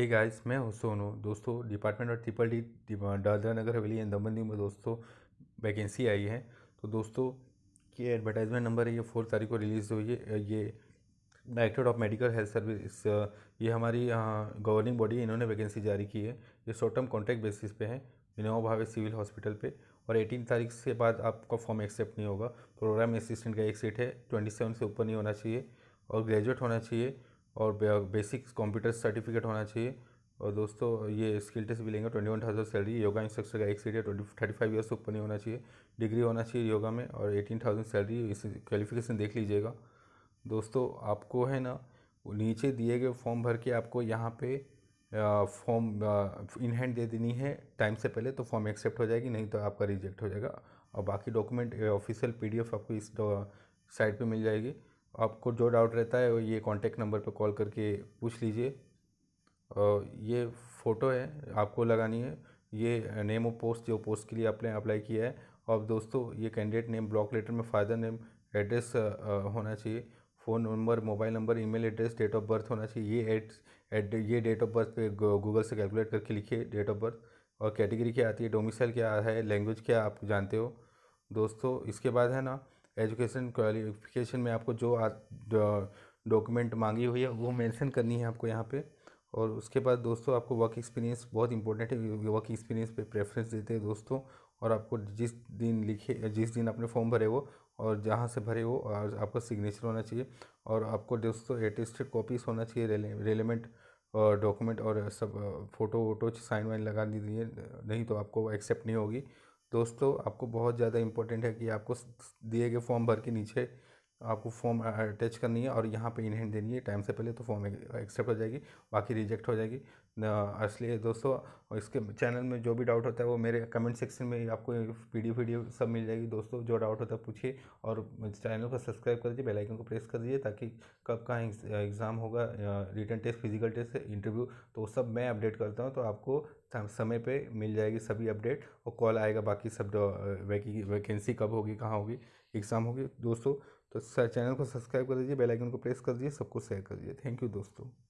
हे hey guys मैं हूँ सोनू दोस्तों डिपार्टमेंट और ट्रिपल डी दादरा नगर हवेली एंड दमन में दोस्तों वैकेंसी आई है तो दोस्तों की एडवर्टाइजमेंट नंबर है ये फोर तारीख को रिलीज़ हुई है ये director of medical health service ये हमारी गवर्निंग बॉडी है इन्होंने वैकेंसी जारी की है ये शॉर्ट टर्म कॉन्ट्रैक्ट बेसिस पे है विनोबा भावे सिविल हॉस्पिटल पे और एटीन तारीख से बाद आपका फॉर्म एक्सेप्ट नहीं होगा प्रोग्राम असिस्टेंट का एक सीट है सेवन से ऊपर नहीं होना चाहिए और ग्रेजुएट होना चाहिए और बेसिक कंप्यूटर सर्टिफिकेट होना चाहिए और दोस्तों ये स्किल टेस्ट भी लेंगे twenty one thousand salary yoga instructor का एक सीट है ट्वेंटी थर्टी फाइव ईयर्स ऊपर नहीं होना चाहिए डिग्री होना चाहिए योगा में और एटीन थाउजेंड सैलरी इस क्वालिफिकेशन देख लीजिएगा दोस्तों आपको है ना नीचे दिए गए फॉर्म भर के आपको यहाँ पे फॉर्म इन हैंड दे देनी है टाइम से पहले तो फॉर्म एक्सेप्ट हो जाएगी नहीं तो आपका रिजेक्ट हो जाएगा और बाकी डॉक्यूमेंट ऑफिशियल पी आपको इस साइट पर मिल जाएगी आपको जो डाउट रहता है वो ये कॉन्टेक्ट नंबर पर कॉल करके पूछ लीजिए ये फ़ोटो है आपको लगानी है ये नेम ऑफ पोस्ट जो पोस्ट के लिए आपने अप्लाई किया है और दोस्तों ये कैंडिडेट नेम ब्लॉक लेटर में फादर नेम एड्रेस होना चाहिए phone number mobile number email address date of birth होना चाहिए ये एड्स एड ये डेट ऑफ बर्थ पे गूगल से कैलकुलेट करके लिखिए डेट ऑफ बर्थ और कैटेगरी क्या आती है डोमिसाइल क्या है लैंग्वेज क्या आप जानते हो दोस्तों इसके बाद है ना एजुकेशन क्वालिफिकेशन में आपको जो डॉक्यूमेंट मांगी हुई है वो मेंशन करनी है आपको यहाँ पे और उसके बाद दोस्तों आपको वर्क एक्सपीरियंस बहुत इंपॉर्टेंट है वर्क एक्सपीरियंस पे प्रेफरेंस देते हैं दोस्तों और आपको जिस दिन लिखे जिस दिन आपने फॉर्म भरे वो और जहाँ से भरे वो और आपका सिग्नेचर होना चाहिए और आपको दोस्तों एटेस्टेड कॉपीज होना चाहिए रेलिवेंट और डॉक्यूमेंट और सब फ़ोटो वोटो साइन वाइन लगा दीजिए नहीं तो आपको एक्सेप्ट नहीं होगी दोस्तों आपको बहुत ज़्यादा इंपॉर्टेंट है कि आपको दिए गए फॉर्म भर के नीचे आपको फॉर्म अटैच करनी है और यहाँ पे इन हैंड देनी है टाइम से पहले तो फॉर्म एक्सेप्ट हो जाएगी बाकी रिजेक्ट हो जाएगी असली दोस्तों इसके चैनल में जो भी डाउट होता है वो मेरे कमेंट सेक्शन में आपको पीडीएफ वीडियो सब मिल जाएगी दोस्तों जो डाउट होता है पूछिए और चैनल को सब्सक्राइब कर दीजिए बेल आइकन को प्रेस कर दीजिए ताकि कब कहाँ एग्ज़ाम होगा written test physical test interview तो सब मैं अपडेट करता हूँ तो आपको समय पर मिल जाएगी सभी अपडेट और कॉल आएगा बाकी सब वैकेंसी कब होगी कहाँ होगी एग्ज़ाम होगी दोस्तों तो चैनल को सब्सक्राइब कर दीजिए बेल आइकन को प्रेस कर दीजिए सबको शेयर कर दीजिए थैंक यू दोस्तों